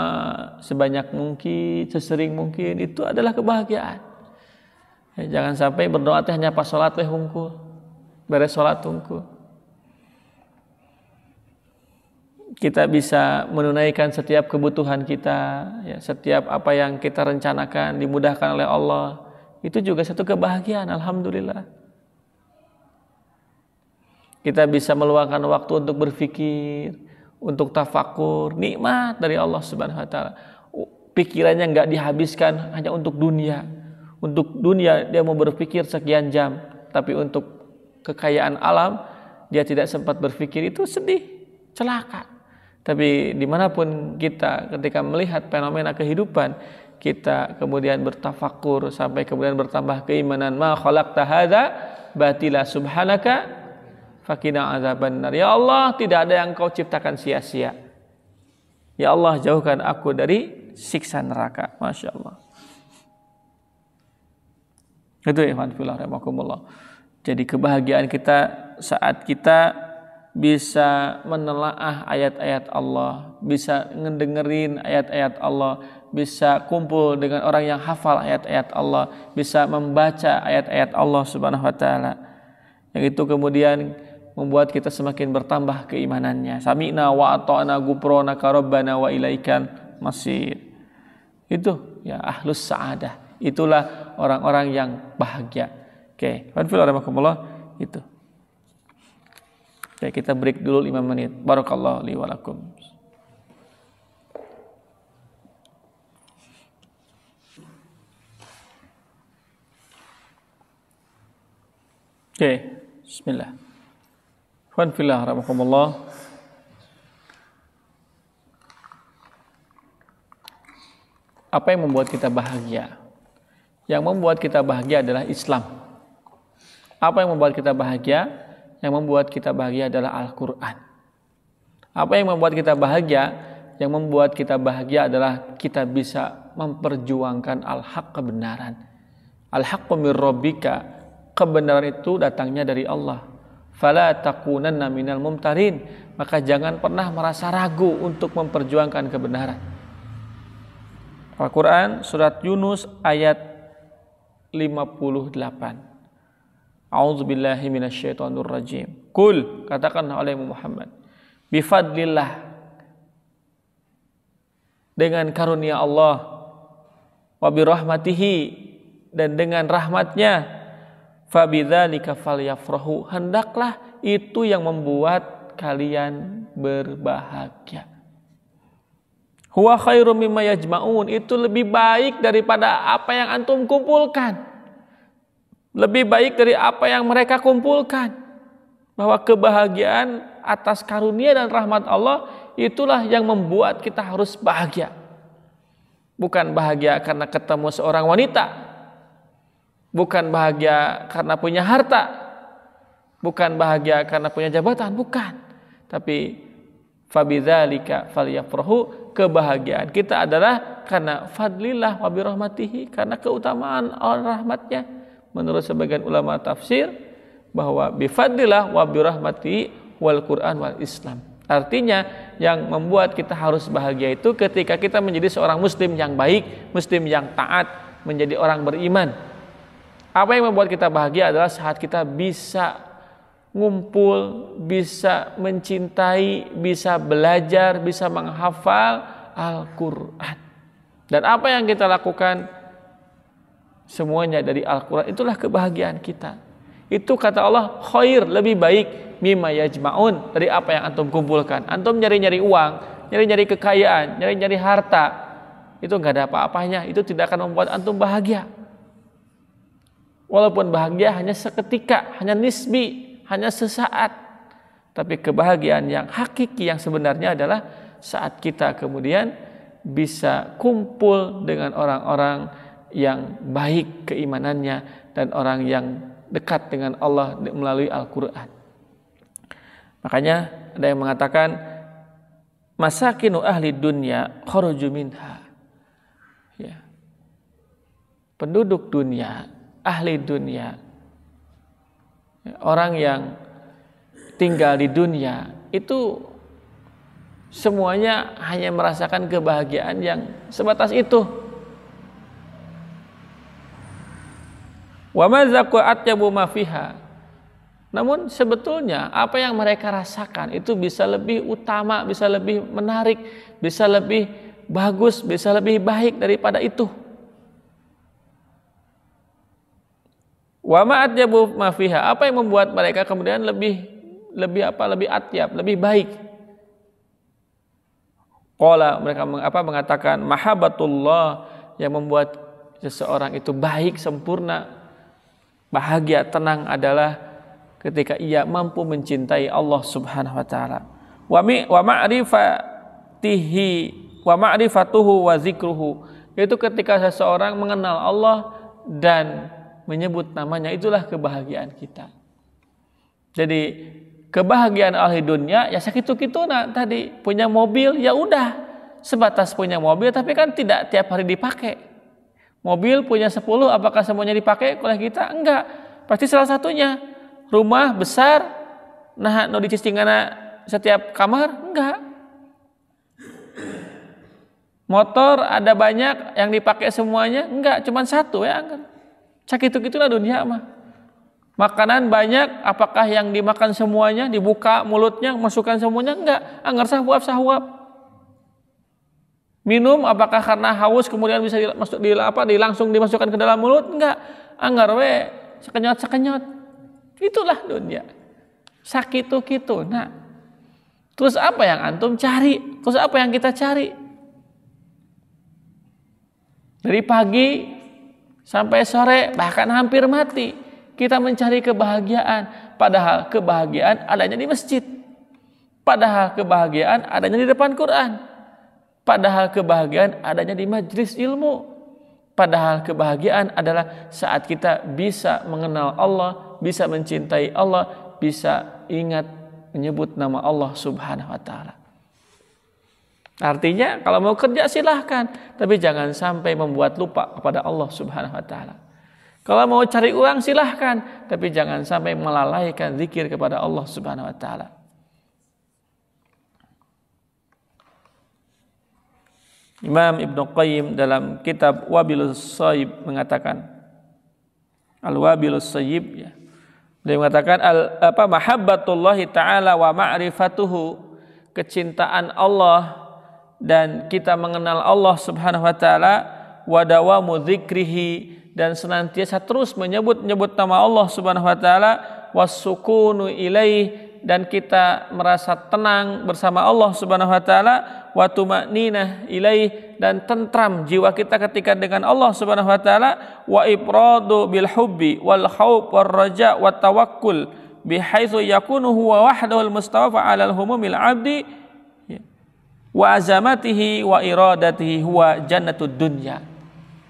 sebanyak mungkin, sesering mungkin, itu adalah kebahagiaan. Eh, jangan sampai berdoa hanya pas sholat teh hungkul, beres sholat hungkul. kita bisa menunaikan setiap kebutuhan kita, ya, setiap apa yang kita rencanakan dimudahkan oleh Allah. Itu juga satu kebahagiaan, alhamdulillah. Kita bisa meluangkan waktu untuk berpikir, untuk tafakur, nikmat dari Allah Subhanahu wa taala. Pikirannya nggak dihabiskan hanya untuk dunia. Untuk dunia dia mau berpikir sekian jam, tapi untuk kekayaan alam dia tidak sempat berpikir itu sedih, celaka. Tapi dimanapun kita ketika melihat fenomena kehidupan, kita kemudian bertafakur sampai kemudian bertambah keimanan. Ma khalaq tahada batila subhanaka fakina azaban nar. Ya Allah, tidak ada yang kau ciptakan sia-sia. Ya Allah, jauhkan aku dari siksa neraka. Masya Allah. Itu ya, Filah Jadi kebahagiaan kita saat kita bisa menelaah ayat-ayat Allah, bisa ngedengerin ayat-ayat Allah, bisa kumpul dengan orang yang hafal ayat-ayat Allah, bisa membaca ayat-ayat Allah Subhanahu wa taala. Yang itu kemudian membuat kita semakin bertambah keimanannya. Sami'na wa ata'na gufranaka rabbana wa ilaikan masir. Itu ya ahlus sa'adah. Itulah orang-orang yang bahagia. Oke, okay. itu. Oke, ya, kita break dulu 5 menit. Barakallahu li wa lakum. Oke, bismillah. Ikhwan fillah rahmakumullah. Apa yang membuat kita bahagia? Yang membuat kita bahagia adalah Islam. Apa yang membuat kita bahagia? yang membuat kita bahagia adalah Al-Quran. Apa yang membuat kita bahagia? Yang membuat kita bahagia adalah kita bisa memperjuangkan al-haq kebenaran. al haq min Kebenaran itu datangnya dari Allah. Fala takunanna minal mumtarin. Maka jangan pernah merasa ragu untuk memperjuangkan kebenaran. Al-Quran surat Yunus ayat 58. A'udzubillahi minasyaitonir rajim. Kul katakan oleh Muhammad. Bifadlillah dengan karunia Allah wa birahmatihi dan dengan rahmatnya fabidzalika falyafrahu hendaklah itu yang membuat kalian berbahagia huwa khairum mimma yajmaun itu lebih baik daripada apa yang antum kumpulkan lebih baik dari apa yang mereka kumpulkan. Bahwa kebahagiaan atas karunia dan rahmat Allah itulah yang membuat kita harus bahagia. Bukan bahagia karena ketemu seorang wanita, bukan bahagia karena punya harta, bukan bahagia karena punya jabatan, bukan. Tapi fabidzalika falyafrahu kebahagiaan kita adalah karena fadlillah wa birahmatihi, karena keutamaan Allah rahmatnya menurut sebagian ulama tafsir bahwa bifadillah wa birahmati wal Quran wal Islam. Artinya yang membuat kita harus bahagia itu ketika kita menjadi seorang muslim yang baik, muslim yang taat, menjadi orang beriman. Apa yang membuat kita bahagia adalah saat kita bisa ngumpul, bisa mencintai, bisa belajar, bisa menghafal Al-Quran. Dan apa yang kita lakukan semuanya dari Al-Quran itulah kebahagiaan kita itu kata Allah khair lebih baik mimma yajma'un dari apa yang antum kumpulkan antum nyari-nyari uang nyari-nyari kekayaan nyari-nyari harta itu nggak ada apa-apanya itu tidak akan membuat antum bahagia walaupun bahagia hanya seketika hanya nisbi hanya sesaat tapi kebahagiaan yang hakiki yang sebenarnya adalah saat kita kemudian bisa kumpul dengan orang-orang yang baik keimanannya dan orang yang dekat dengan Allah melalui Al-Quran. Makanya ada yang mengatakan masakinu ahli dunia kharuju minha. Ya. Penduduk dunia, ahli dunia, orang yang tinggal di dunia itu semuanya hanya merasakan kebahagiaan yang sebatas itu Wa atyabu ma fiha. Namun sebetulnya apa yang mereka rasakan itu bisa lebih utama, bisa lebih menarik, bisa lebih bagus, bisa lebih baik daripada itu. Wa ma atyabu ma fiha. Apa yang membuat mereka kemudian lebih lebih apa? Lebih atyab, lebih baik. Qala mereka apa mengatakan mahabbatullah yang membuat seseorang itu baik sempurna bahagia tenang adalah ketika ia mampu mencintai Allah Subhanahu wa taala. Wa wa ma'rifatihi wa ma'rifatuhu wa zikruhu yaitu ketika seseorang mengenal Allah dan menyebut namanya itulah kebahagiaan kita. Jadi kebahagiaan ahli dunia ya sakitu kituna tadi punya mobil ya udah sebatas punya mobil tapi kan tidak tiap hari dipakai Mobil punya 10 apakah semuanya dipakai oleh kita? Enggak. Pasti salah satunya. Rumah besar nah no dicistingana setiap kamar? Enggak. Motor ada banyak yang dipakai semuanya? Enggak, cuma satu ya. Enggak. Cak itu gitulah dunia mah. Makanan banyak, apakah yang dimakan semuanya, dibuka mulutnya, masukkan semuanya? Enggak, anggar sahuap-sahuap. Minum apakah karena haus kemudian bisa masuk di apa di langsung dimasukkan ke dalam mulut? Enggak. Anggar we sekenyot-sekenyot. Itulah dunia. Sakit tuh gitu. Nah, terus apa yang antum cari? Terus apa yang kita cari? Dari pagi sampai sore bahkan hampir mati kita mencari kebahagiaan padahal kebahagiaan adanya di masjid. Padahal kebahagiaan adanya di depan Quran. Padahal kebahagiaan adanya di majlis ilmu. Padahal kebahagiaan adalah saat kita bisa mengenal Allah, bisa mencintai Allah, bisa ingat menyebut nama Allah Subhanahu wa taala. Artinya kalau mau kerja silahkan, tapi jangan sampai membuat lupa kepada Allah Subhanahu wa taala. Kalau mau cari uang silahkan, tapi jangan sampai melalaikan zikir kepada Allah Subhanahu wa taala. Imam Ibn Qayyim dalam kitab Wabilus Sayyib mengatakan Al-Wabilus Sayyib ya. Dia mengatakan al apa mahabbatullahi taala wa ma'rifatuhu kecintaan Allah dan kita mengenal Allah Subhanahu wa taala wa dawamu dzikrihi dan senantiasa terus menyebut-nyebut nama Allah Subhanahu wa taala wasukunu ilaih dan kita merasa tenang bersama Allah Subhanahu wa taala wa tumanninah ilaih dan tentram jiwa kita ketika dengan Allah Subhanahu wa taala wa ibradu bil hubbi wal khauf war raja wat tawakkul bihaitsu yakunu huwa wahdahu al mustafa ala al humumil abdi wa azamatihi wa iradatihi huwa jannatud dunya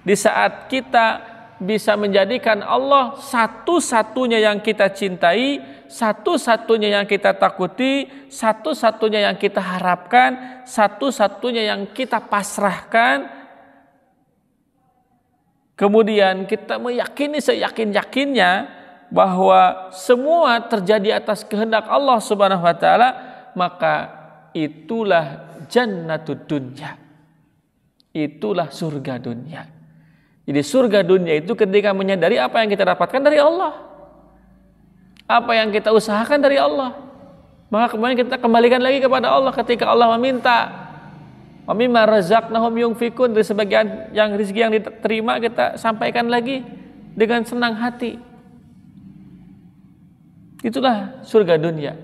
di saat kita bisa menjadikan Allah satu-satunya yang kita cintai satu-satunya yang kita takuti, satu-satunya yang kita harapkan, satu-satunya yang kita pasrahkan. Kemudian kita meyakini seyakin-yakinnya bahwa semua terjadi atas kehendak Allah Subhanahu wa taala, maka itulah jannatud dunya. Itulah surga dunia. Jadi surga dunia itu ketika menyadari apa yang kita dapatkan dari Allah apa yang kita usahakan dari Allah. Maka kemudian kita kembalikan lagi kepada Allah ketika Allah meminta. Wa mimma razaqnahum yunfikun dari sebagian yang rezeki yang diterima kita sampaikan lagi dengan senang hati. Itulah surga dunia.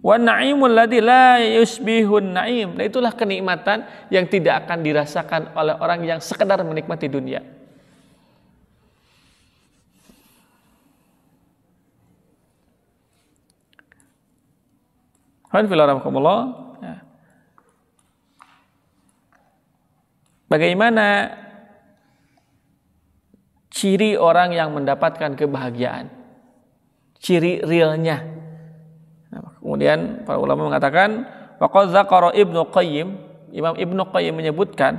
Wa na'imul ladzi la yusbihun na'im. Nah, itulah kenikmatan yang tidak akan dirasakan oleh orang yang sekedar menikmati dunia. Ya. Bagaimana ciri orang yang mendapatkan kebahagiaan? Ciri realnya. Nah, kemudian para ulama mengatakan waqad zakara Ibnu Qayyim, Imam Ibnu Qayyim menyebutkan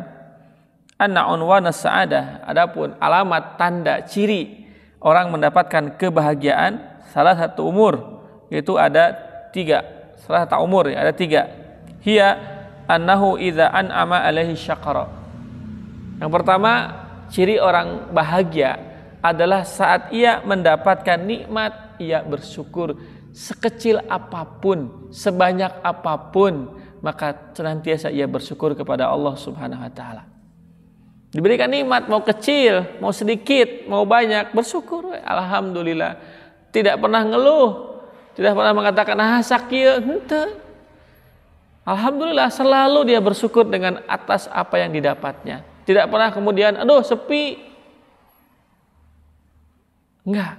anna unwana sa'adah, adapun alamat tanda ciri orang mendapatkan kebahagiaan salah satu umur yaitu ada tiga salah tak umur ya, ada tiga hiya annahu idza an'ama alaihi syakara yang pertama ciri orang bahagia adalah saat ia mendapatkan nikmat ia bersyukur sekecil apapun sebanyak apapun maka senantiasa ia bersyukur kepada Allah Subhanahu wa taala diberikan nikmat mau kecil mau sedikit mau banyak bersyukur alhamdulillah tidak pernah ngeluh tidak pernah mengatakan ah sakit, ente. Alhamdulillah selalu dia bersyukur dengan atas apa yang didapatnya. Tidak pernah kemudian aduh sepi. Enggak.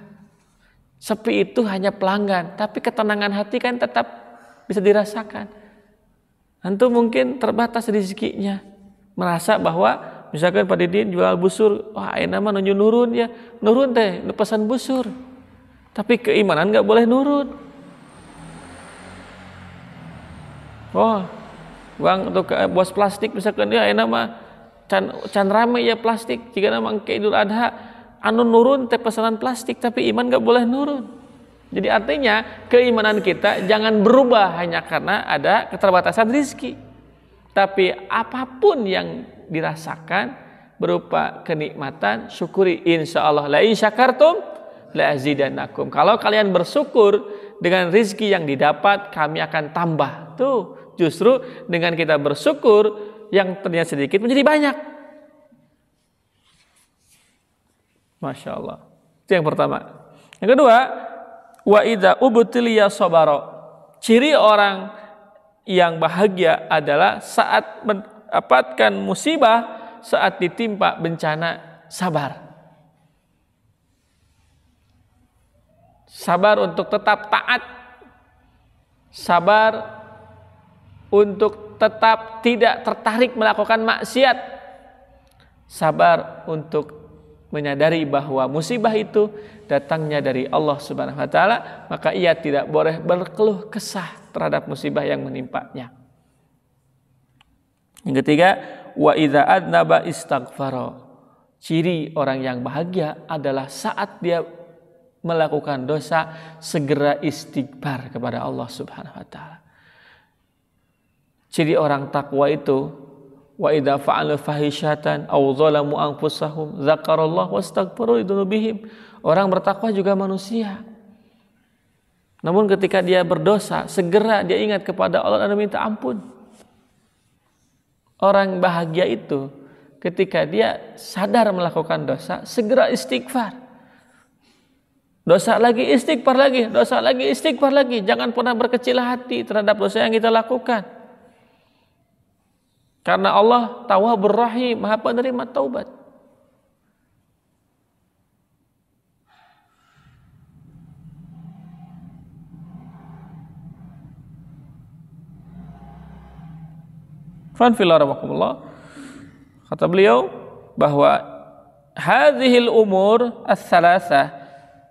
Sepi itu hanya pelanggan, tapi ketenangan hati kan tetap bisa dirasakan. Tentu mungkin terbatas rezekinya. Merasa bahwa misalkan Pak Didin jual busur, wah ini mah nunjuk nurun ya. Nurun teh, pesan busur. Tapi keimanan nggak boleh nurun. Wah, oh, bang untuk eh, buat plastik bisa misalkan dia ya, enak mah can, can rame ya plastik jika nama ke Idul Adha anu nurun teh pesanan plastik tapi iman gak boleh nurun. Jadi artinya keimanan kita jangan berubah hanya karena ada keterbatasan rizki. Tapi apapun yang dirasakan berupa kenikmatan syukuri insya Allah la insyakartum la azidanakum. Kalau kalian bersyukur dengan rizki yang didapat kami akan tambah. Tuh Justru dengan kita bersyukur yang ternyata sedikit menjadi banyak. Masya Allah. Itu yang pertama. Yang kedua, wa idza ubtiliya sobaro. Ciri orang yang bahagia adalah saat mendapatkan musibah, saat ditimpa bencana, sabar. Sabar untuk tetap taat. Sabar untuk tetap tidak tertarik melakukan maksiat. Sabar untuk menyadari bahwa musibah itu datangnya dari Allah Subhanahu wa taala, maka ia tidak boleh berkeluh kesah terhadap musibah yang menimpanya. Yang ketiga, wa idza adnaba istaghfara. Ciri orang yang bahagia adalah saat dia melakukan dosa segera istighfar kepada Allah Subhanahu wa taala ciri orang takwa itu wa idza fa'alu fahisyatan aw zalamu anfusahum zakarallah wastaghfiru dzunubihim Orang bertakwa juga manusia. Namun ketika dia berdosa, segera dia ingat kepada Allah dan minta ampun. Orang bahagia itu ketika dia sadar melakukan dosa, segera istighfar. Dosa lagi istighfar lagi, dosa lagi istighfar lagi. Jangan pernah berkecil hati terhadap dosa yang kita lakukan. Karena Allah tawabur rahim, maha penerima taubat. Fanfilarawakumullah. Kata beliau bahwa hadhil umur as salasa.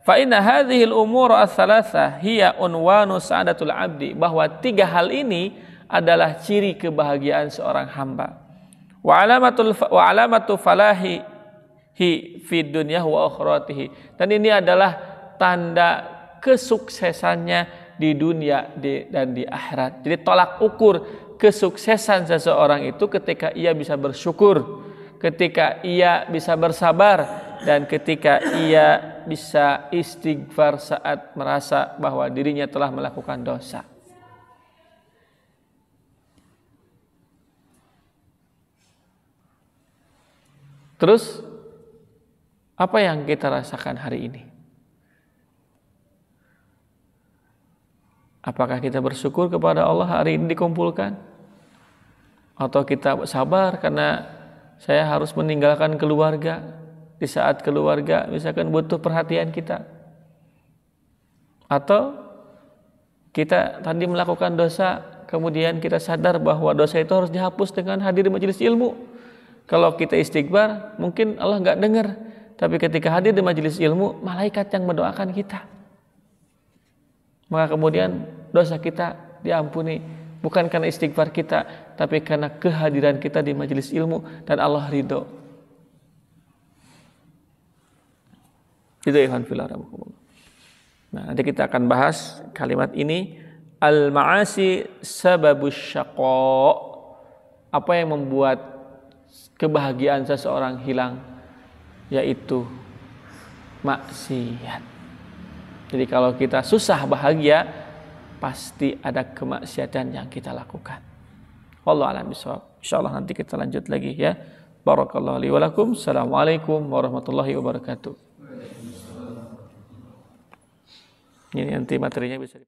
fa inna hadhil umur as-salasah hiya unwanu sa'adatul abdi bahwa tiga hal ini adalah ciri kebahagiaan seorang hamba. Wa alamatul wa alamatu falahi hi fi dunya wa akhiratihi. Dan ini adalah tanda kesuksesannya di dunia dan di akhirat. Jadi tolak ukur kesuksesan seseorang itu ketika ia bisa bersyukur, ketika ia bisa bersabar dan ketika ia bisa istighfar saat merasa bahwa dirinya telah melakukan dosa. Terus apa yang kita rasakan hari ini? Apakah kita bersyukur kepada Allah hari ini dikumpulkan? Atau kita sabar karena saya harus meninggalkan keluarga di saat keluarga misalkan butuh perhatian kita? Atau kita tadi melakukan dosa kemudian kita sadar bahwa dosa itu harus dihapus dengan hadir majelis ilmu kalau kita istighfar, mungkin Allah nggak dengar. Tapi ketika hadir di majelis ilmu, malaikat yang mendoakan kita. Maka kemudian dosa kita diampuni. Bukan karena istighfar kita, tapi karena kehadiran kita di majelis ilmu dan Allah ridho. Itu Ikhwan Nah, nanti kita akan bahas kalimat ini al-ma'asi sababus syaqo. Apa yang membuat kebahagiaan seseorang hilang yaitu maksiat. Jadi kalau kita susah bahagia pasti ada kemaksiatan yang kita lakukan. Wallahu a'lam bishawab. Insyaallah nanti kita lanjut lagi ya. Barakallahu li wa lakum. Assalamualaikum warahmatullahi wabarakatuh. Ini nanti materinya bisa